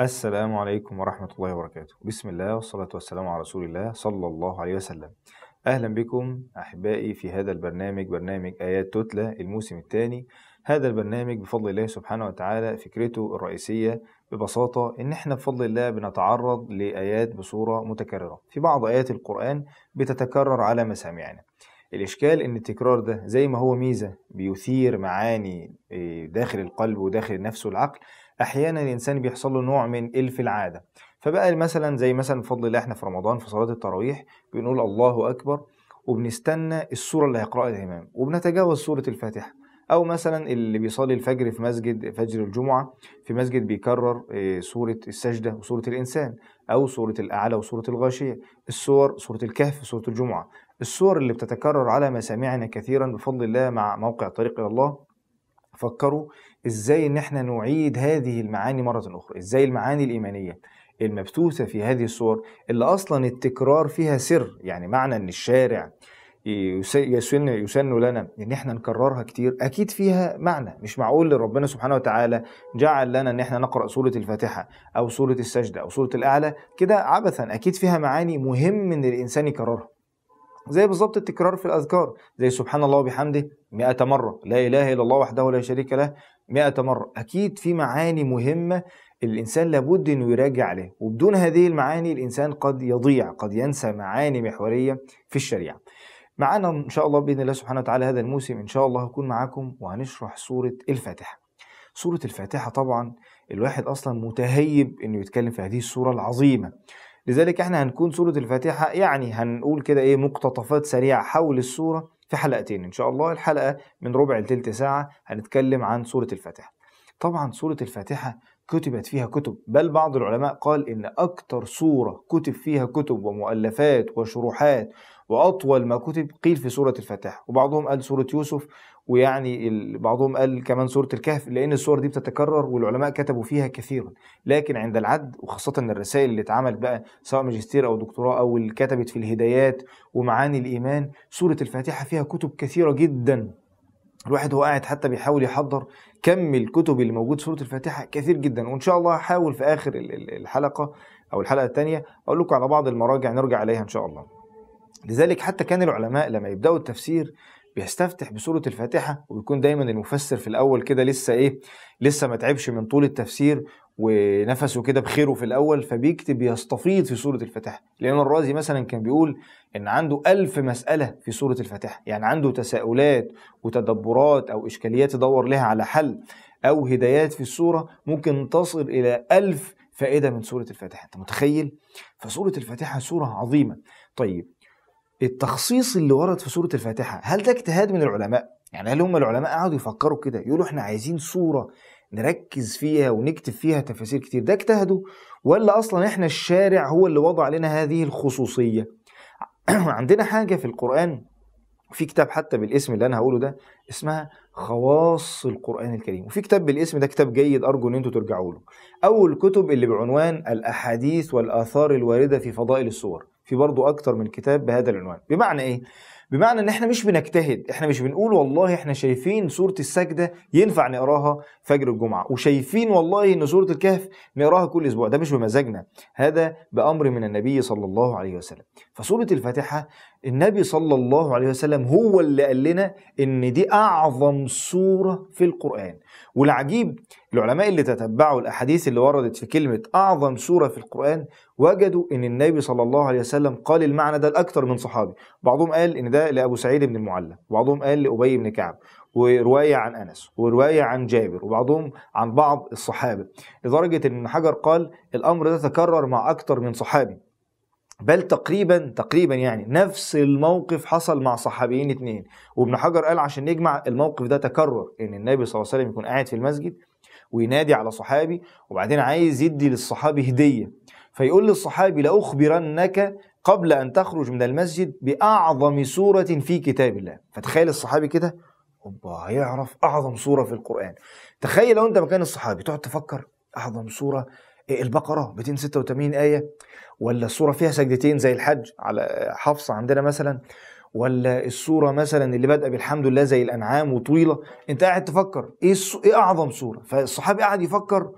السلام عليكم ورحمة الله وبركاته بسم الله والصلاة والسلام على رسول الله صلى الله عليه وسلم أهلا بكم أحبائي في هذا البرنامج برنامج آيات تتلى الموسم الثاني هذا البرنامج بفضل الله سبحانه وتعالى فكرته الرئيسية ببساطة إن إحنا بفضل الله بنتعرض لآيات بصورة متكررة في بعض آيات القرآن بتتكرر على مسامعنا الإشكال إن التكرار ده زي ما هو ميزة بيثير معاني إيه، داخل القلب وداخل النفس والعقل احيانا الانسان بيحصل له نوع من الف العاده فبقى مثلا زي مثلا بفضل الله احنا في رمضان في صلاه التراويح بنقول الله اكبر وبنستنى السوره اللي هيقراها الامام وبنتجاوز سوره الفاتحه او مثلا اللي بيصلي الفجر في مسجد فجر الجمعه في مسجد بيكرر آه، سوره السجده وسوره الانسان او سوره الاعلى وسوره الغاشيه السور سوره الكهف سوره الجمعه السور اللي بتتكرر على مسامعنا كثيرا بفضل الله مع موقع طريق الى الله فكروا ازاي ان احنا نعيد هذه المعاني مره اخرى ازاي المعاني الايمانيه المبثوثه في هذه الصور اللي اصلا التكرار فيها سر يعني معنى ان الشارع يسن يسن لنا ان احنا نكررها كتير اكيد فيها معنى مش معقول ربنا سبحانه وتعالى جعل لنا ان احنا نقرا سوره الفاتحه او سوره السجده او سوره الاعلى كده عبثا اكيد فيها معاني مهم ان الانسان يكررها زي بالظبط التكرار في الاذكار زي سبحان الله وبحمده 100 مره لا اله الا الله وحده لا شريك له مئة مرة أكيد في معاني مهمة الإنسان لابد أنه يراجع عليها وبدون هذه المعاني الإنسان قد يضيع قد ينسى معاني محورية في الشريعة معانا إن شاء الله بإذن الله سبحانه وتعالى هذا الموسم إن شاء الله هكون معاكم وهنشرح سورة الفاتحة سورة الفاتحة طبعا الواحد أصلا متهيب أنه يتكلم في هذه السورة العظيمة لذلك احنا هنكون سورة الفاتحة يعني هنقول كده ايه مقتطفات سريعة حول السورة في حلقتين إن شاء الله الحلقة من ربع لثلث ساعة هنتكلم عن سورة الفاتحة طبعا سورة الفاتحة كتبت فيها كتب بل بعض العلماء قال إن اكثر سورة كتب فيها كتب ومؤلفات وشروحات وأطول ما كتب قيل في سورة الفاتحة وبعضهم قال سورة يوسف ويعني بعضهم قال كمان سورة الكهف لأن السور دي بتتكرر والعلماء كتبوا فيها كثيرا لكن عند العد وخاصة الرسائل اللي اتعملت بقى سواء ماجستير أو دكتوراه أو اللي كتبت في الهدايات ومعاني الإيمان سورة الفاتحة فيها كتب كثيرة جدا الواحد هو قاعد حتى بيحاول يحضر كم الكتب اللي موجود سورة الفاتحة كثير جدا وإن شاء الله هحاول في آخر الحلقة أو الحلقة الثانية أقول لكم على بعض المراجع نرجع عليها إن شاء الله لذلك حتى كان العلماء لما يبدأوا التفسير بيستفتح بسورة الفاتحة وبيكون دايما المفسر في الأول كده لسه إيه لسه ما تعبش من طول التفسير ونفسه كده بخيره في الأول فبيكتب يستفيض في سورة الفاتحة لأن الرازي مثلا كان بيقول إن عنده ألف مسألة في سورة الفاتحة يعني عنده تساؤلات وتدبرات أو إشكاليات يدور لها على حل أو هدايات في السورة ممكن تصل إلى ألف فائدة من سورة الفاتحة أنت متخيل؟ فسورة الفاتحة سورة عظيمة طيب التخصيص اللي ورد في سوره الفاتحه هل ده اجتهاد من العلماء يعني هل هم العلماء قعدوا يفكروا كده يقولوا احنا عايزين سوره نركز فيها ونكتب فيها تفاسير كتير ده اجتهدوا ولا اصلا احنا الشارع هو اللي وضع لنا هذه الخصوصيه عندنا حاجه في القران في كتاب حتى بالاسم اللي انا هقوله ده اسمها خواص القران الكريم وفي كتاب بالاسم ده كتاب جيد ارجو ان انتوا ترجعوا له اول كتب اللي بعنوان الاحاديث والاثار الوارده في فضائل السور في برضه اكتر من كتاب بهذا العنوان بمعنى ايه بمعنى ان احنا مش بنجتهد احنا مش بنقول والله احنا شايفين سوره السجده ينفع نقراها فجر الجمعه وشايفين والله ان سوره الكهف نقراها كل اسبوع ده مش بمزاجنا هذا بامر من النبي صلى الله عليه وسلم فسوره الفاتحه النبي صلى الله عليه وسلم هو اللي قال لنا ان دي اعظم سوره في القران والعجيب العلماء اللي تتبعوا الاحاديث اللي وردت في كلمه اعظم سوره في القران وجدوا ان النبي صلى الله عليه وسلم قال المعنى ده لاكثر من صحابي بعضهم قال ان ده ده لأبو سعيد بن المعلى وبعضهم قال لأبي بن كعب ورواية عن أنس ورواية عن جابر وبعضهم عن بعض الصحابة لدرجة أن حجر قال الأمر ده تكرر مع اكثر من صحابي بل تقريبا تقريبا يعني نفس الموقف حصل مع صحابيين اثنين وابن حجر قال عشان نجمع الموقف ده تكرر ان النبي صلى الله عليه وسلم يكون قاعد في المسجد وينادي على صحابي وبعدين عايز يدي للصحابي هديه فيقول للصحابي لأخبرنك قبل أن تخرج من المسجد بأعظم سورة في كتاب الله فتخيل الصحابي كده أوبا هيعرف أعظم سورة في القرآن تخيل لو أنت مكان الصحابي تقعد تفكر أعظم سورة إيه، البقرة 286 آية ولا السورة فيها سجدتين زي الحج على حفصة عندنا مثلا ولا السورة مثلا اللي بادئة بالحمد لله زي الأنعام وطويلة أنت قاعد تفكر إيه, إيه أعظم سورة فالصحابي قاعد يفكر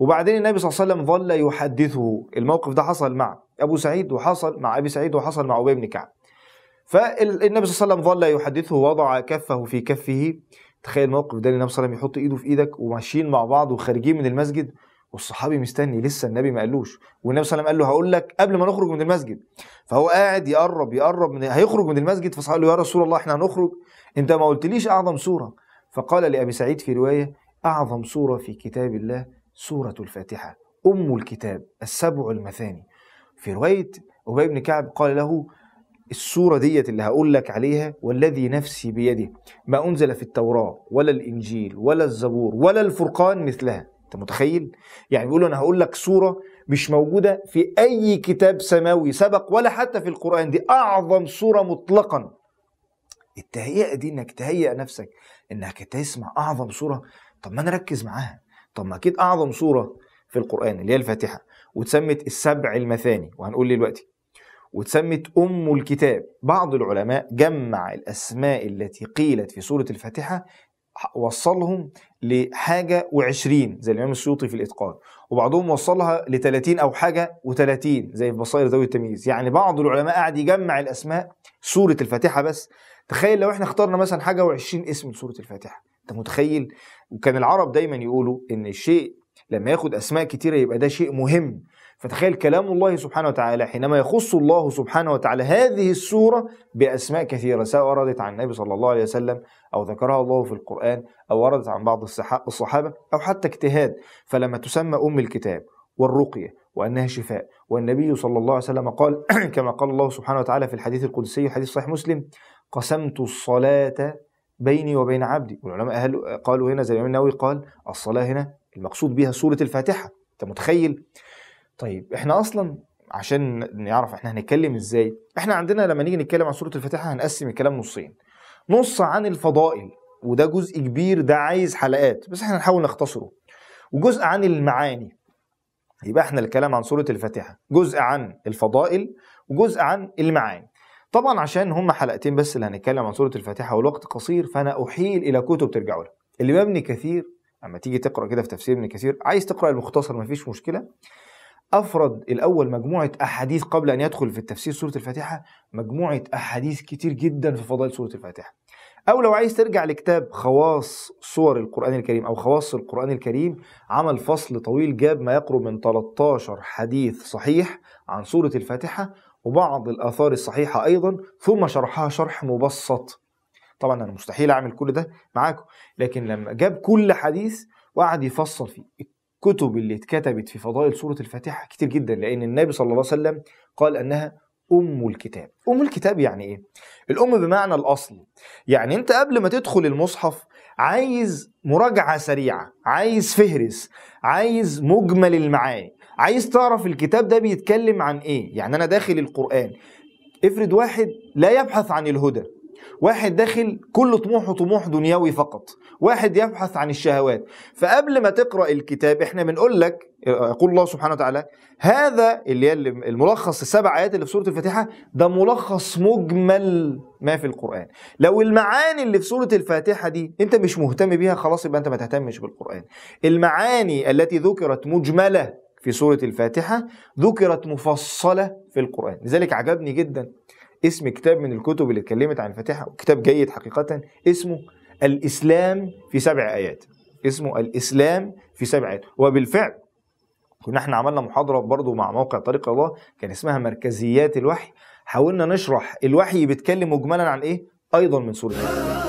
وبعدين النبي صلى الله عليه وسلم ظل يحدثه الموقف ده حصل مع أبو سعيد وحصل مع أبي سعيد وحصل مع أبي بن كعب فالنبي صلى الله عليه وسلم ظل يحدثه وضع كفه في كفه تخيل الموقف ده النبي صلى الله عليه وسلم يحط ايده في ايدك وماشيين مع بعض وخارجين من المسجد والصحابي مستني لسه النبي ما قالوش والنبي صلى الله عليه وسلم قال له هقول لك قبل ما نخرج من المسجد فهو قاعد يقرب يقرب من هيخرج من المسجد فصحابي له يا رسول الله احنا هنخرج انت ما قلتليش اعظم سوره فقال لابي سعيد في روايه اعظم سوره في كتاب الله سورة الفاتحة أم الكتاب السبع المثاني في رواية أبي بن كعب قال له السورة ديت اللي هقول لك عليها والذي نفسي بيده ما أنزل في التوراة ولا الإنجيل ولا الزبور ولا الفرقان مثلها أنت متخيل؟ يعني بيقول أنا هقول لك سورة مش موجودة في أي كتاب سماوي سبق ولا حتى في القرآن دي أعظم سورة مطلقا التهيئة دي إنك تهيئ نفسك إنك تسمع أعظم سورة طب ما نركز معاها طب ما اكيد اعظم سوره في القران اللي هي الفاتحه وتسمت السبع المثاني وهنقول إيه دلوقتي وتسمت ام الكتاب بعض العلماء جمع الاسماء التي قيلت في سوره الفاتحه وصلهم لحاجة و20 زي الإمام السيوطي في الإتقان وبعضهم وصلها ل 30 أو حاجة و30 زي في بصائر ذوي التمييز يعني بعض العلماء قعد يجمع الأسماء سورة الفاتحة بس تخيل لو احنا اخترنا مثلا حاجة و20 اسم لسورة الفاتحة انت متخيل وكان العرب دايما يقولوا ان الشيء لما ياخد اسماء كتيره يبقى ده شيء مهم فتخيل كلام الله سبحانه وتعالى حينما يخص الله سبحانه وتعالى هذه السورة بأسماء كثيرة سواء وردت عن النبي صلى الله عليه وسلم أو ذكرها الله في القرآن أو وردت عن بعض الصحابة أو حتى اجتهاد فلما تسمى أم الكتاب والرقية وأنها شفاء والنبي صلى الله عليه وسلم قال كما قال الله سبحانه وتعالى في الحديث القدسي حديث صحيح مسلم قسمت الصلاة بيني وبين عبدي والعلماء قالوا هنا زي ما النووي قال الصلاة هنا المقصود بها سورة الفاتحة أنت متخيل؟ طيب إحنا أصلا عشان نعرف إحنا هنتكلم إزاي إحنا عندنا لما نيجي نتكلم عن سورة الفاتحة هنقسم الكلام نصين نص عن الفضائل وده جزء كبير ده عايز حلقات بس إحنا هنحاول نختصره وجزء عن المعاني يبقى احنا الكلام عن سورة الفاتحة جزء عن الفضائل وجزء عن المعاني طبعا عشان هم حلقتين بس اللي هنتكلم عن سوره الفاتحه والوقت قصير فانا احيل الى كتب ترجعوا لها اللي ابن كثير اما تيجي تقرا كده في تفسير ابن كثير عايز تقرا المختصر مفيش مشكله افرد الاول مجموعه احاديث قبل ان يدخل في التفسير سوره الفاتحه مجموعه احاديث كتير جدا في فضائل سوره الفاتحه او لو عايز ترجع لكتاب خواص صور القران الكريم او خواص القران الكريم عمل فصل طويل جاب ما يقرب من 13 حديث صحيح عن سوره الفاتحه وبعض الآثار الصحيحة أيضا ثم شرحها شرح مبسط طبعا أنا مستحيل أعمل كل ده معاكم لكن لما جاب كل حديث وقعد يفصل فيه الكتب اللي اتكتبت في فضائل سورة الفاتحة كتير جدا لأن النبي صلى الله عليه وسلم قال أنها أم الكتاب أم الكتاب يعني إيه؟ الأم بمعنى الأصل يعني أنت قبل ما تدخل المصحف عايز مراجعة سريعة عايز فهرس عايز مجمل المعاني عايز تعرف الكتاب ده بيتكلم عن ايه يعني انا داخل القرآن افرض واحد لا يبحث عن الهدى واحد داخل كل طموحه طموح دنيوي فقط واحد يبحث عن الشهوات فقبل ما تقرأ الكتاب احنا بنقول لك يقول الله سبحانه وتعالى هذا اللي هي الملخص السبع آيات اللي في سورة الفاتحة ده ملخص مجمل ما في القرآن لو المعاني اللي في سورة الفاتحة دي انت مش مهتم بيها خلاص يبقى انت ما تهتمش بالقرآن المعاني التي ذكرت مجملة في سورة الفاتحة ذكرت مفصلة في القرآن لذلك عجبني جدا اسم كتاب من الكتب اللي اتكلمت عن الفاتحة وكتاب جيد حقيقة اسمه الإسلام في سبع آيات اسمه الإسلام في سبع آيات وبالفعل كنا احنا عملنا محاضرة برضو مع موقع طريق الله كان اسمها مركزيات الوحي حاولنا نشرح الوحي بيتكلم مجملا عن ايه أيضا من سورة الفاتحة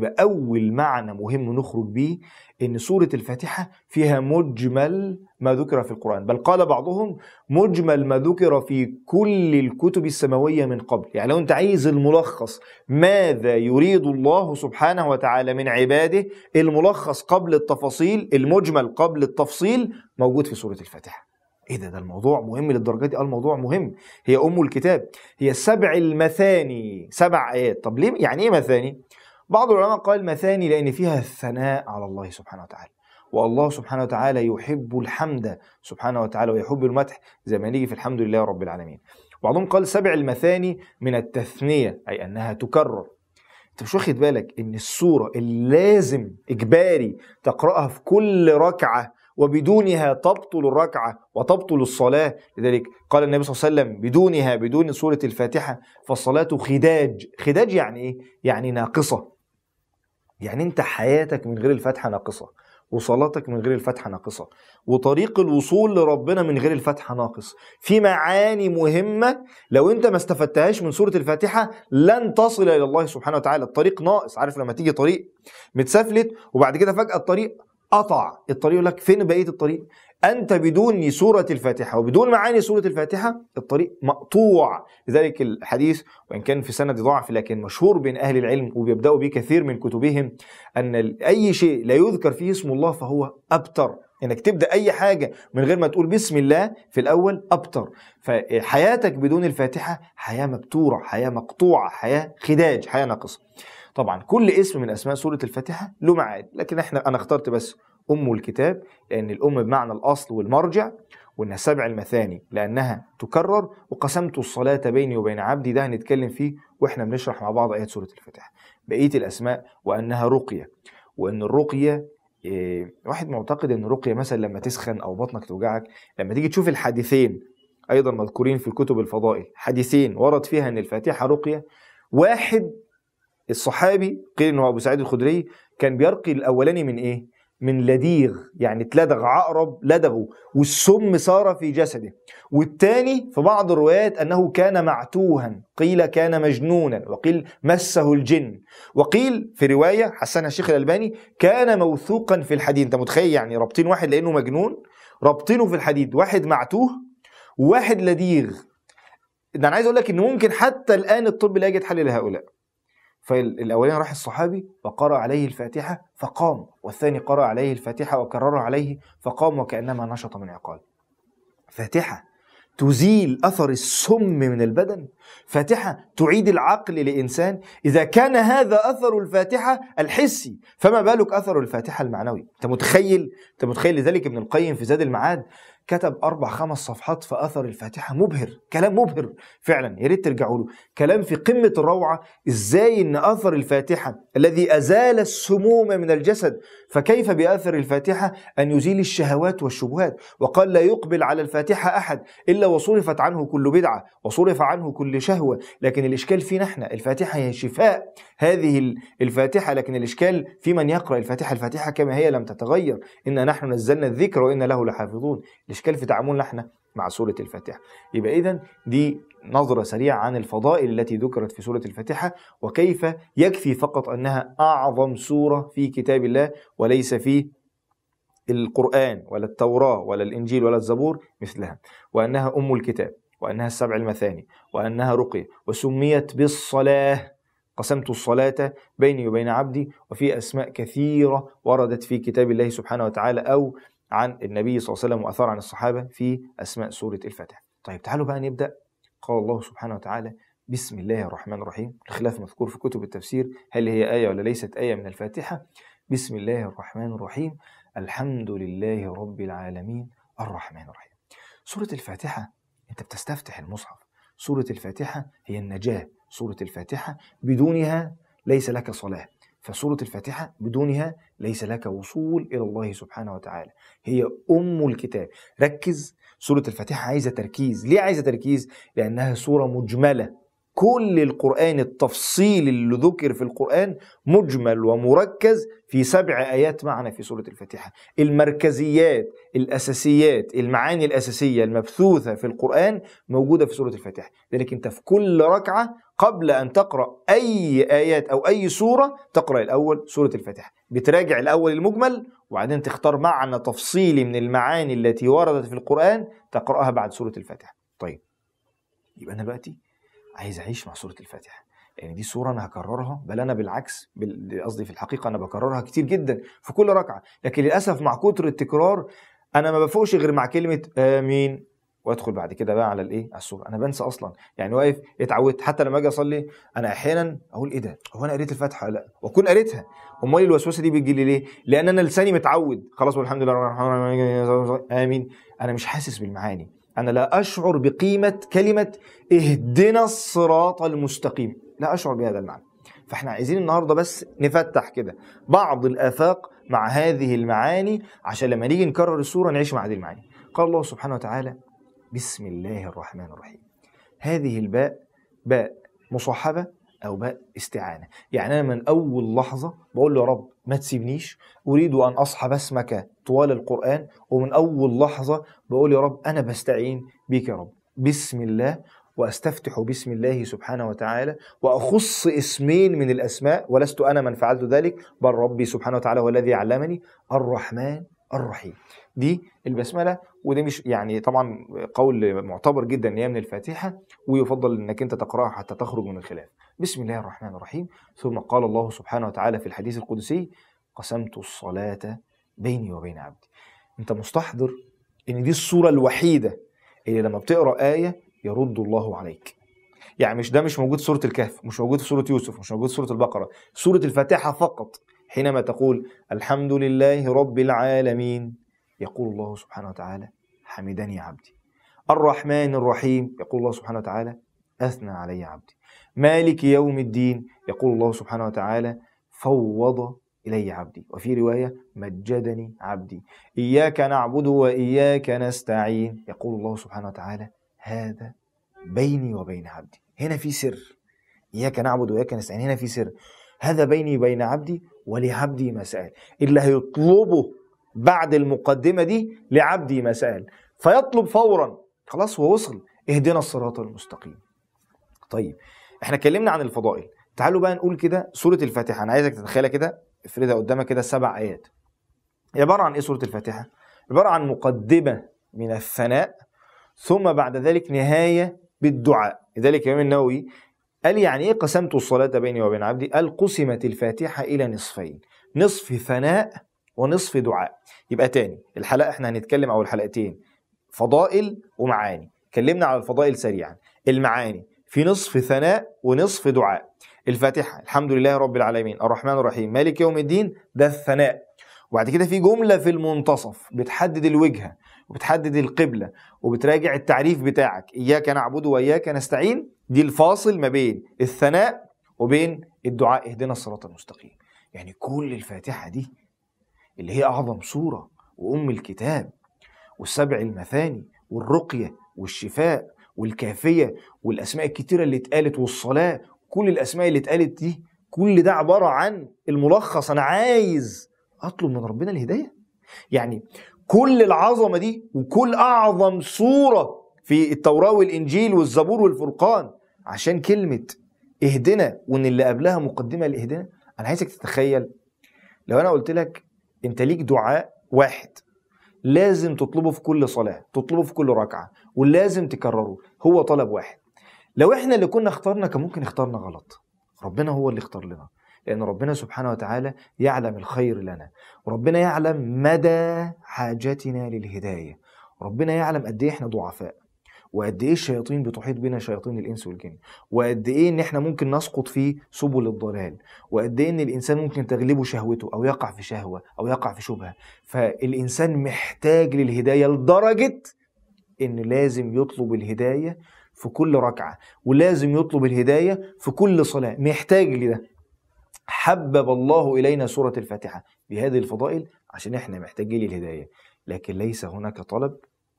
يبقى أول معنى مهم نخرج بيه إن سورة الفاتحة فيها مجمل ما ذكر في القرآن بل قال بعضهم مجمل ما ذكر في كل الكتب السماوية من قبل يعني لو أنت عايز الملخص ماذا يريد الله سبحانه وتعالى من عباده الملخص قبل التفاصيل المجمل قبل التفصيل موجود في سورة الفاتحة ايه ده ده الموضوع مهم للدرجه دي آه، الموضوع مهم هي ام الكتاب هي سبع المثاني سبع ايات طب ليه يعني ايه مثاني بعض العلماء قال مثاني لأن فيها الثناء على الله سبحانه وتعالى والله سبحانه وتعالى يحب الحمد سبحانه وتعالى ويحب المدح زي ما نيجي في الحمد لله رب العالمين بعضهم قال سبع المثاني من التثنية أي أنها تكرر انت مش واخد بالك ان السوره اللي لازم اجباري تقراها في كل ركعه وبدونها تبطل الركعه وتبطل الصلاه لذلك قال النبي صلى الله عليه وسلم بدونها بدون سوره الفاتحه فالصلاه خداج خداج يعني ايه يعني ناقصه يعني انت حياتك من غير الفاتحه ناقصه وصلاتك من غير الفاتحه ناقصه وطريق الوصول لربنا من غير الفاتحه ناقص في معاني مهمه لو انت ما استفدتهاش من سوره الفاتحه لن تصل الى الله سبحانه وتعالى الطريق ناقص عارف لما تيجي طريق متسفلت وبعد كده فجاه الطريق قطع الطريق يقول لك فين بقيه الطريق أنت بدون سورة الفاتحة وبدون معاني سورة الفاتحة الطريق مقطوع لذلك الحديث وإن كان في سند ضعف لكن مشهور بين أهل العلم وبيبدأوا به كثير من كتبهم أن أي شيء لا يذكر فيه اسم الله فهو أبتر انك تبدا اي حاجه من غير ما تقول بسم الله في الاول ابتر فحياتك بدون الفاتحه حياه مبتوره حياه مقطوعه حياه خداج حياه ناقصه طبعا كل اسم من اسماء سوره الفاتحه له معاد لكن احنا انا اخترت بس أم الكتاب لأن الأم بمعنى الأصل والمرجع وإنها سبع المثاني لأنها تكرر وقسمت الصلاة بيني وبين عبدي ده هنتكلم فيه وإحنا بنشرح مع بعض آيات سورة الفتح بقية الأسماء وأنها رقية وإن الرقية إيه واحد معتقد إن الرقية مثلا لما تسخن أو بطنك توجعك لما تيجي تشوف الحديثين أيضا مذكورين في الكتب الفضائل حديثين ورد فيها أن الفاتحة رقية واحد الصحابي قيل إن هو أبو سعيد الخدري كان بيرقي الأولاني من إيه؟ من لديغ يعني اتلدغ عقرب لدغه والسم صار في جسده والثاني في بعض الروايات أنه كان معتوها قيل كان مجنونا وقيل مسه الجن وقيل في رواية حسنها الشيخ الألباني كان موثوقا في الحديد أنت متخيل يعني رابطين واحد لأنه مجنون رابطينه في الحديد واحد معتوه وواحد لديغ ده يعني أنا عايز أقول لك إن ممكن حتى الآن الطب لا يجد حل لهؤلاء فالاولين راح الصحابي وقرأ عليه الفاتحة فقام والثاني قرأ عليه الفاتحة وكرر عليه فقام وكأنما نشط من عقال فاتحة تزيل أثر السم من البدن فاتحة تعيد العقل لإنسان إذا كان هذا أثر الفاتحة الحسي فما بالك أثر الفاتحة المعنوي أنت متخيل أنت متخيل لذلك ابن القيم في زاد المعاد كتب أربع خمس صفحات في أثر الفاتحة مبهر كلام مبهر فعلا يا ريت ترجعوا له كلام في قمة الروعة إزاي إن أثر الفاتحة الذي أزال السموم من الجسد فكيف بأثر الفاتحة أن يزيل الشهوات والشبهات وقال لا يقبل على الفاتحة أحد إلا وصرفت عنه كل بدعة وصرف عنه كل شهوة لكن الإشكال فينا إحنا الفاتحة هي شفاء هذه الفاتحة لكن الإشكال في من يقرأ الفاتحة الفاتحة كما هي لم تتغير إن نحن نزلنا الذكر وإن له لحافظون الاشكال في تعاملنا احنا مع سوره الفاتحه يبقى اذا دي نظره سريعه عن الفضائل التي ذكرت في سوره الفاتحه وكيف يكفي فقط انها اعظم سوره في كتاب الله وليس في القرآن ولا التوراة ولا الإنجيل ولا الزبور مثلها وأنها أم الكتاب وأنها السبع المثاني وأنها رقية وسميت بالصلاة قسمت الصلاة بيني وبين عبدي وفي أسماء كثيرة وردت في كتاب الله سبحانه وتعالى أو عن النبي صلى الله عليه وسلم وأثار عن الصحابة في أسماء سورة الفاتحة طيب تعالوا بقى نبدأ قال الله سبحانه وتعالى بسم الله الرحمن الرحيم الخلاف مذكور في كتب التفسير هل هي آية ولا ليست آية من الفاتحة بسم الله الرحمن الرحيم الحمد لله رب العالمين الرحمن الرحيم سورة الفاتحة أنت بتستفتح المصحف سورة الفاتحة هي النجاة سورة الفاتحة بدونها ليس لك صلاة فسورة الفاتحة بدونها ليس لك وصول إلى الله سبحانه وتعالى هي أم الكتاب ركز سورة الفاتحة عايزة تركيز ليه عايزة تركيز؟ لأنها سورة مجملة كل القرآن التفصيل اللي ذكر في القرآن مجمل ومركز في سبع آيات معنا في سورة الفاتحة المركزيات الأساسيات المعاني الأساسية المبثوثة في القرآن موجودة في سورة الفاتحة لذلك أنت في كل ركعة قبل أن تقرأ أي آيات أو أي سورة تقرأ الأول سورة الفاتحة بتراجع الأول المجمل وبعدين تختار معنى تفصيلي من المعاني التي وردت في القرآن تقرأها بعد سورة الفاتحة طيب يبقى أنا دلوقتي عايز اعيش مع سوره الفاتحه يعني دي صورة أنا هكررها بل أنا بالعكس قصدي في الحقيقة أنا بكررها كتير جدا في كل ركعة لكن للأسف مع كتر التكرار أنا ما بفوقش غير مع كلمة آمين وادخل بعد كده بقى على الايه على السوره انا بنسى اصلا يعني واقف اتعودت حتى لما اجي اصلي انا احيانا اقول ايه ده هو انا قريت الفاتحه لا واكون قريتها امال الوسوسه دي بتجي لي ليه لان انا لساني متعود خلاص والحمد لله رب العالمين امين انا مش حاسس بالمعاني أنا لا أشعر بقيمة كلمة اهدنا الصراط المستقيم لا أشعر بهذا المعنى فاحنا عايزين النهارده بس نفتح كده بعض الآفاق مع هذه المعاني عشان لما نيجي نكرر السورة نعيش مع هذه المعاني قال الله سبحانه وتعالى بسم الله الرحمن الرحيم هذه الباء باء مصاحبة أو باء استعانة يعني أنا من أول لحظة بقول له يا رب ما تسيبنيش أريد أن أصحب اسمك طوال القرآن ومن أول لحظة بقول يا رب أنا بستعين بيك يا رب بسم الله واستفتح بسم الله سبحانه وتعالى واخص اسمين من الاسماء ولست انا من فعلت ذلك بل ربي سبحانه وتعالى هو الذي علمني الرحمن الرحيم دي البسمله وده مش يعني طبعا قول معتبر جدا ان هي من الفاتحه ويفضل انك انت تقراها حتى تخرج من الخلاف بسم الله الرحمن الرحيم ثم قال الله سبحانه وتعالى في الحديث القدسي قسمت الصلاه بيني وبين عبدي انت مستحضر ان دي الصوره الوحيده اللي لما بتقرا ايه يرد الله عليك يعني مش ده مش موجود في سوره الكهف مش موجود في سوره يوسف مش موجود في سوره البقره سوره الفاتحه فقط حينما تقول الحمد لله رب العالمين يقول الله سبحانه وتعالى حمدني عبدي الرحمن الرحيم يقول الله سبحانه وتعالى أثنى علي عبدي مالك يوم الدين يقول الله سبحانه وتعالى فوض إلي عبدي وفي رواية مجدني عبدي إياك نعبد وإياك نستعين يقول الله سبحانه وتعالى هذا بيني وبين عبدي هنا في سر إياك نعبد وإياك نستعين هنا في سر هذا بيني وبين عبدي ولعبدي ما سأل اللي هيطلبه بعد المقدمة دي لعبدي ما سأل فيطلب فورا خلاص هو وصل اهدنا الصراط المستقيم طيب احنا اتكلمنا عن الفضائل تعالوا بقى نقول كده سورة الفاتحة أنا عايزك تتخيلها كده افردها قدامك كده سبع آيات عبارة عن إيه سورة الفاتحة؟ عبارة عن مقدمة من الثناء ثم بعد ذلك نهاية بالدعاء لذلك الإمام النووي قال يعني ايه قسمت الصلاة بيني وبين عبدي قال قسمت الفاتحة إلى نصفين نصف ثناء ونصف دعاء يبقى تاني الحلقة احنا هنتكلم أو الحلقتين فضائل ومعاني اتكلمنا على الفضائل سريعا المعاني في نصف ثناء ونصف دعاء الفاتحة الحمد لله رب العالمين الرحمن الرحيم مالك يوم الدين ده الثناء وبعد كده في جمله في المنتصف بتحدد الوجهه وبتحدد القبله وبتراجع التعريف بتاعك اياك نعبد واياك نستعين دي الفاصل ما بين الثناء وبين الدعاء اهدنا الصراط المستقيم يعني كل الفاتحه دي اللي هي اعظم سوره وام الكتاب والسبع المثاني والرقيه والشفاء والكافيه والاسماء الكتيره اللي اتقالت والصلاه كل الاسماء اللي اتقالت دي كل ده عباره عن الملخص انا عايز اطلب من ربنا الهدايه يعني كل العظمه دي وكل اعظم صوره في التوراه والانجيل والزبور والفرقان عشان كلمه اهدنا وان اللي قبلها مقدمه لاهدنا انا عايزك تتخيل لو انا قلت لك انت ليك دعاء واحد لازم تطلبه في كل صلاه تطلبه في كل ركعه ولازم تكرره هو طلب واحد لو احنا اللي كنا اخترنا كان ممكن اخترنا غلط ربنا هو اللي اختار لنا لأن ربنا سبحانه وتعالى يعلم الخير لنا وربنا يعلم مدى حاجتنا للهداية ربنا يعلم قد إيه إحنا ضعفاء وقد ايه الشياطين بتحيط بنا شياطين الانس والجن وقد ايه ان احنا ممكن نسقط في سبل الضلال وقد ايه ان الانسان ممكن تغلبه شهوته او يقع في شهوه او يقع في شبهه فالانسان محتاج للهدايه لدرجه ان لازم يطلب الهدايه في كل ركعه ولازم يطلب الهدايه في كل صلاه محتاج لده حبب الله إلينا سورة الفاتحة بهذه الفضائل عشان إحنا محتاجين للهداية لكن ليس هناك طلب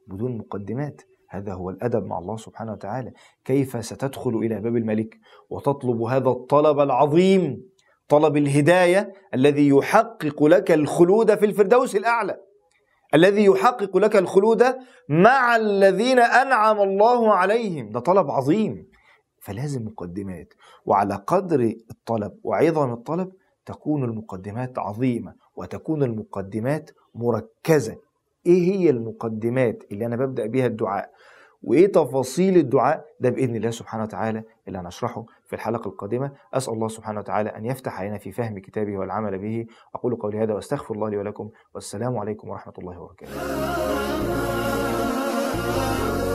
بدون مقدمات هذا هو الأدب مع الله سبحانه وتعالى كيف ستدخل إلى باب الملك وتطلب هذا الطلب العظيم طلب الهداية الذي يحقق لك الخلود في الفردوس الأعلى الذي يحقق لك الخلود مع الذين أنعم الله عليهم ده طلب عظيم فلازم مقدمات وعلى قدر الطلب وعظم الطلب تكون المقدمات عظيمة وتكون المقدمات مركزة ايه هي المقدمات اللي انا ببدأ بيها الدعاء وايه تفاصيل الدعاء ده باذن الله سبحانه وتعالى اللي هنشرحه في الحلقه القادمه اسال الله سبحانه وتعالى ان يفتح علينا في فهم كتابه والعمل به اقول قولي هذا واستغفر الله لي ولكم والسلام عليكم ورحمه الله وبركاته